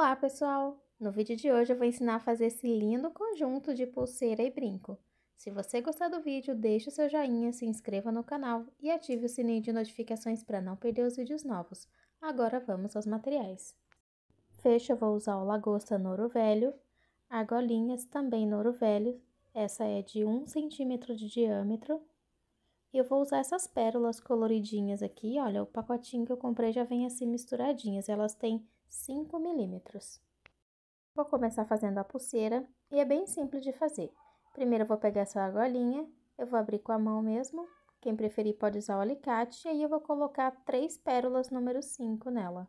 Olá pessoal! No vídeo de hoje eu vou ensinar a fazer esse lindo conjunto de pulseira e brinco. Se você gostar do vídeo, deixe o seu joinha, se inscreva no canal e ative o sininho de notificações para não perder os vídeos novos. Agora vamos aos materiais. Fecho eu vou usar o lagosta noro velho, argolinhas também noro velho, essa é de 1 centímetro de diâmetro. E eu vou usar essas pérolas coloridinhas aqui, olha, o pacotinho que eu comprei já vem assim misturadinhas, elas têm 5 milímetros. Vou começar fazendo a pulseira e é bem simples de fazer. Primeiro eu vou pegar essa argolinha, eu vou abrir com a mão mesmo, quem preferir pode usar o alicate, e aí eu vou colocar três pérolas número 5 nela.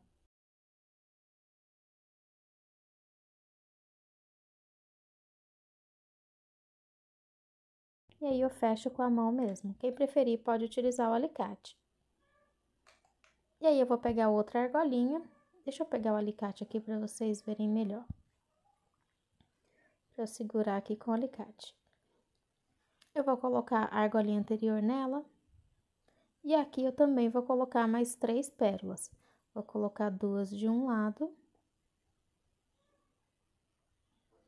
E aí eu fecho com a mão mesmo, quem preferir pode utilizar o alicate. E aí eu vou pegar outra argolinha Deixa eu pegar o alicate aqui para vocês verem melhor. Para eu segurar aqui com o alicate. Eu vou colocar a argolinha anterior nela. E aqui eu também vou colocar mais três pérolas. Vou colocar duas de um lado.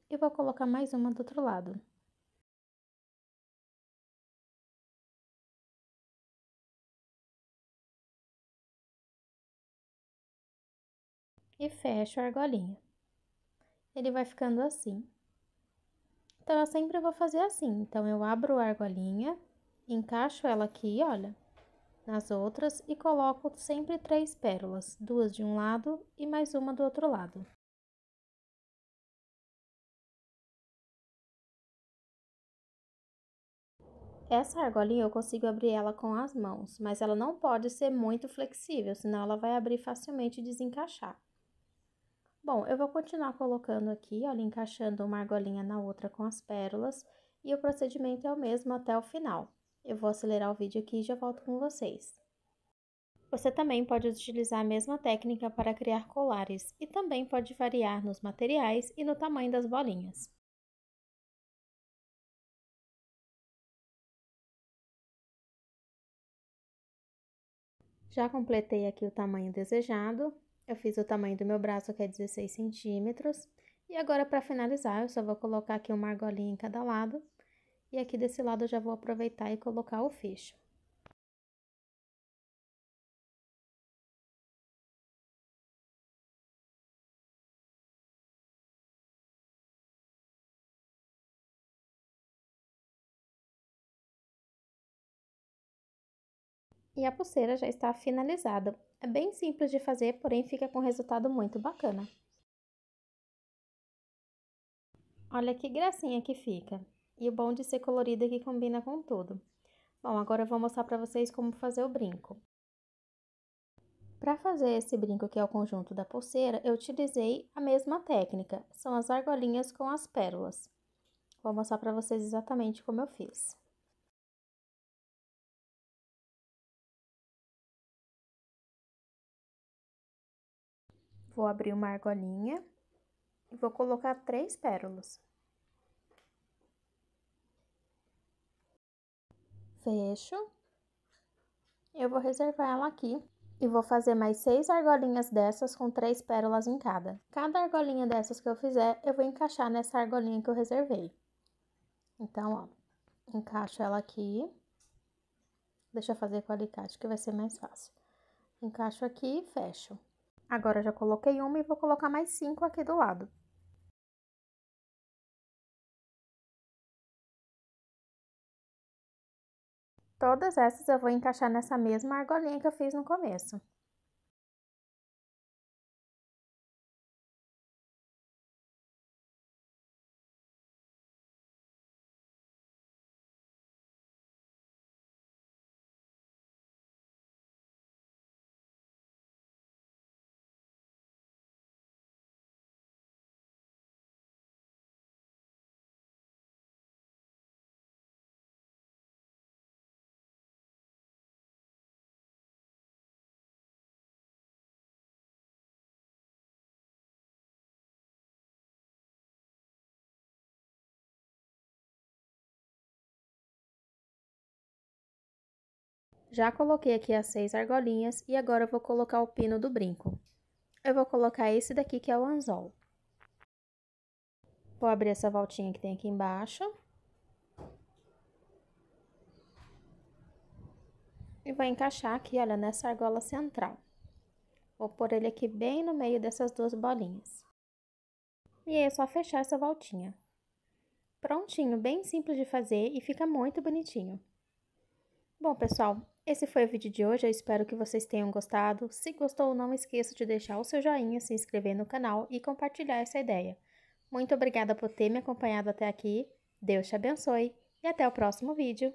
E vou colocar mais uma do outro lado. e fecho a argolinha. Ele vai ficando assim. Então, eu sempre vou fazer assim. Então, eu abro a argolinha, encaixo ela aqui, olha, nas outras e coloco sempre três pérolas, duas de um lado e mais uma do outro lado. Essa argolinha eu consigo abrir ela com as mãos, mas ela não pode ser muito flexível, senão ela vai abrir facilmente e desencaixar. Bom, eu vou continuar colocando aqui, olha, encaixando uma argolinha na outra com as pérolas, e o procedimento é o mesmo até o final. Eu vou acelerar o vídeo aqui e já volto com vocês. Você também pode utilizar a mesma técnica para criar colares e também pode variar nos materiais e no tamanho das bolinhas. Já completei aqui o tamanho desejado eu fiz o tamanho do meu braço, que é 16 centímetros. E agora, para finalizar, eu só vou colocar aqui uma argolinha em cada lado. E aqui desse lado eu já vou aproveitar e colocar o fecho. E a pulseira já está finalizada. É bem simples de fazer, porém fica com resultado muito bacana. Olha que gracinha que fica. E o bom de ser colorida é que combina com tudo. Bom, agora eu vou mostrar para vocês como fazer o brinco. Para fazer esse brinco que é o conjunto da pulseira, eu utilizei a mesma técnica, são as argolinhas com as pérolas. Vou mostrar para vocês exatamente como eu fiz. Vou abrir uma argolinha e vou colocar três pérolas. Fecho. Eu vou reservar ela aqui e vou fazer mais seis argolinhas dessas com três pérolas em cada. Cada argolinha dessas que eu fizer, eu vou encaixar nessa argolinha que eu reservei. Então, ó, encaixo ela aqui. Deixa eu fazer com alicate que vai ser mais fácil. Encaixo aqui e fecho. Agora já coloquei uma e vou colocar mais cinco aqui do lado. Todas essas eu vou encaixar nessa mesma argolinha que eu fiz no começo. Já coloquei aqui as seis argolinhas e agora eu vou colocar o pino do brinco. Eu vou colocar esse daqui que é o anzol. Vou abrir essa voltinha que tem aqui embaixo. E vou encaixar aqui, olha, nessa argola central. Vou pôr ele aqui bem no meio dessas duas bolinhas. E aí é só fechar essa voltinha. Prontinho, bem simples de fazer e fica muito bonitinho. Bom, pessoal, esse foi o vídeo de hoje, eu espero que vocês tenham gostado. Se gostou, não esqueça de deixar o seu joinha, se inscrever no canal e compartilhar essa ideia. Muito obrigada por ter me acompanhado até aqui, Deus te abençoe e até o próximo vídeo!